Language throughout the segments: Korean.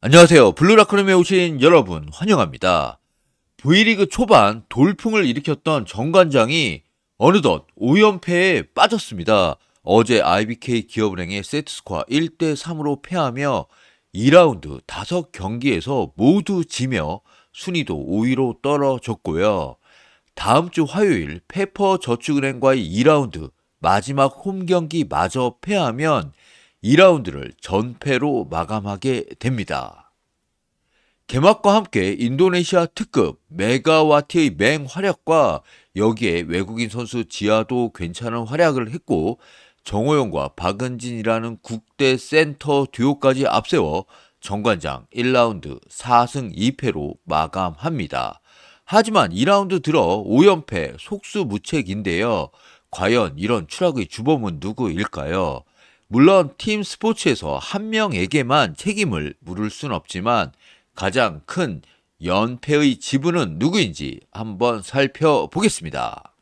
안녕하세요. 블루라크룸에 오신 여러분 환영합니다. V리그 초반 돌풍을 일으켰던 정관장이 어느덧 5연패에 빠졌습니다. 어제 IBK 기업은행의 세트스코어 1대3으로 패하며 2라운드 5경기에서 모두 지며 순위도 5위로 떨어졌고요. 다음 주 화요일 페퍼 저축은행과의 2라운드 마지막 홈 경기마저 패하면 2라운드를 전패로 마감하게 됩니다. 개막과 함께 인도네시아 특급 메가와트의 맹활약과 여기에 외국인 선수 지하도 괜찮은 활약을 했고 정호영과 박은진이라는 국대 센터 듀오까지 앞세워 정관장 1라운드 4승 2패로 마감합니다. 하지만 2라운드 들어 5연패 속수무책인데요. 과연 이런 추락의 주범은 누구일까요? 물론 팀 스포츠에서 한 명에게만 책임을 물을 순 없지만 가장 큰 연패의 지분은 누구인지 한번 살펴보겠습니다.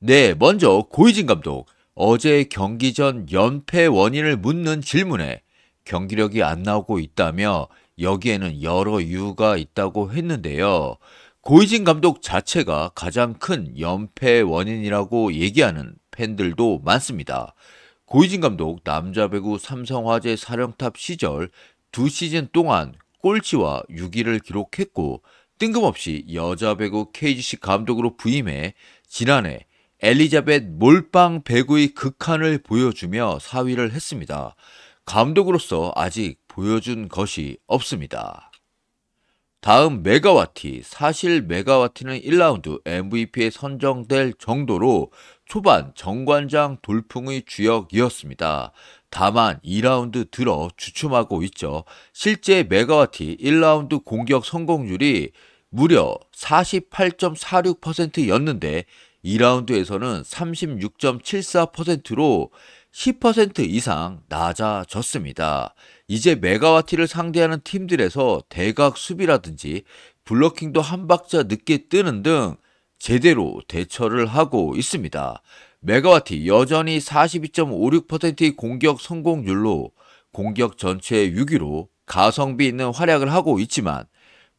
네, 먼저 고이진 감독. 어제 경기 전 연패 원인을 묻는 질문에 경기력이 안 나오고 있다며 여기에는 여러 이유가 있다고 했는데요. 고이진 감독 자체가 가장 큰 연패 원인이라고 얘기하는 팬들도 많습니다. 고이진 감독 남자 배구 삼성화재 사령탑 시절 두 시즌 동안 꼴찌와 6위를 기록했고 뜬금없이 여자 배구 KGC 감독으로 부임해 지난해 엘리자벳 몰빵 배구의 극한을 보여주며 4위를 했습니다. 감독으로서 아직 보여준 것이 없습니다. 다음 메가와티, 사실 메가와티는 1라운드 MVP에 선정될 정도로 초반 정관장 돌풍의 주역이었습니다. 다만 2라운드 들어 주춤하고 있죠. 실제 메가와티 1라운드 공격 성공률이 무려 48.46%였는데 2라운드에서는 36.74%로 10% 이상 낮아졌습니다. 이제 메가와티를 상대하는 팀들에서 대각 수비라든지 블러킹도 한 박자 늦게 뜨는 등 제대로 대처를 하고 있습니다. 메가와티 여전히 42.56%의 공격 성공률로 공격 전체의 6위로 가성비 있는 활약을 하고 있지만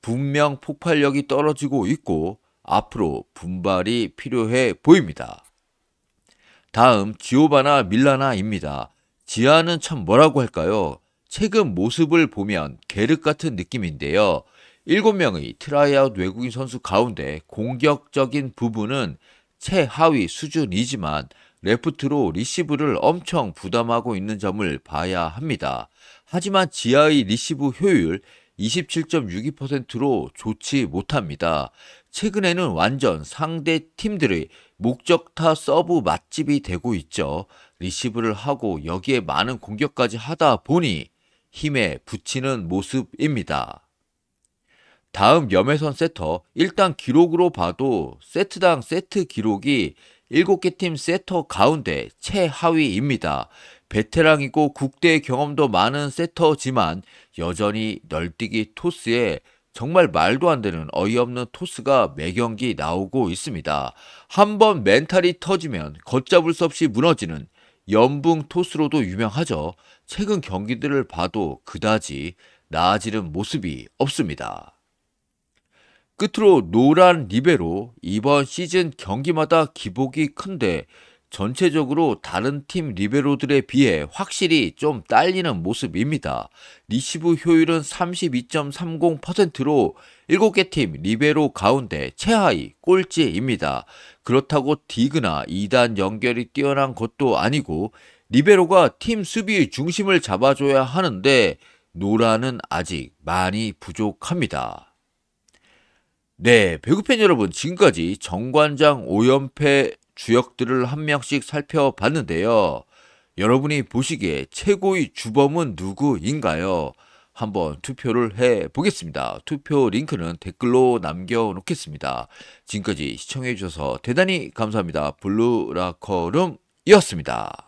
분명 폭발력이 떨어지고 있고 앞으로 분발이 필요해 보입니다. 다음 지오바나 밀라나입니다. 지아는참 뭐라고 할까요? 최근 모습을 보면 계륵 같은 느낌인데요. 7명의 트라이아웃 외국인 선수 가운데 공격적인 부분은 최하위 수준이지만 레프트로 리시브를 엄청 부담하고 있는 점을 봐야 합니다. 하지만 지아의 리시브 효율 27.62%로 좋지 못합니다. 최근에는 완전 상대 팀들의 목적타 서브 맛집이 되고 있죠. 리시브를 하고 여기에 많은 공격까지 하다 보니 힘에 붙이는 모습입니다. 다음 염혜선 세터 일단 기록으로 봐도 세트당 세트 기록이 7개 팀 세터 가운데 최하위입니다. 베테랑이고 국대 경험도 많은 세터지만 여전히 널뛰기 토스에 정말 말도 안 되는 어이없는 토스가 매경기 나오고 있습니다. 한번 멘탈이 터지면 걷잡을 수 없이 무너지는 연붕 토스로도 유명하죠. 최근 경기들을 봐도 그다지 나아지는 모습이 없습니다. 끝으로 노란 리베로 이번 시즌 경기마다 기복이 큰데 전체적으로 다른 팀 리베로들에 비해 확실히 좀 딸리는 모습입니다. 리시브 효율은 32.30%로 7개 팀 리베로 가운데 최하위 꼴찌입니다. 그렇다고 디그나 2단 연결이 뛰어난 것도 아니고 리베로가 팀 수비의 중심을 잡아줘야 하는데 노라는 아직 많이 부족합니다. 네, 배구팬 여러분, 지금까지 정관장 5연패 주역들을 한 명씩 살펴봤는데요. 여러분이 보시기에 최고의 주범은 누구인가요? 한번 투표를 해 보겠습니다. 투표 링크는 댓글로 남겨놓겠습니다. 지금까지 시청해주셔서 대단히 감사합니다. 블루라커룸이었습니다.